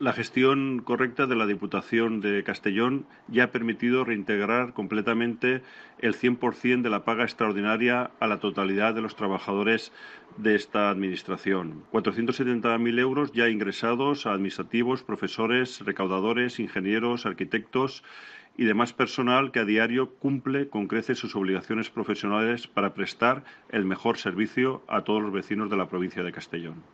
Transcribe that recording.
La gestión correcta de la Diputación de Castellón ya ha permitido reintegrar completamente el 100% de la paga extraordinaria a la totalidad de los trabajadores de esta Administración. 470.000 euros ya ingresados a administrativos, profesores, recaudadores, ingenieros, arquitectos y demás personal que a diario cumple con creces sus obligaciones profesionales para prestar el mejor servicio a todos los vecinos de la provincia de Castellón.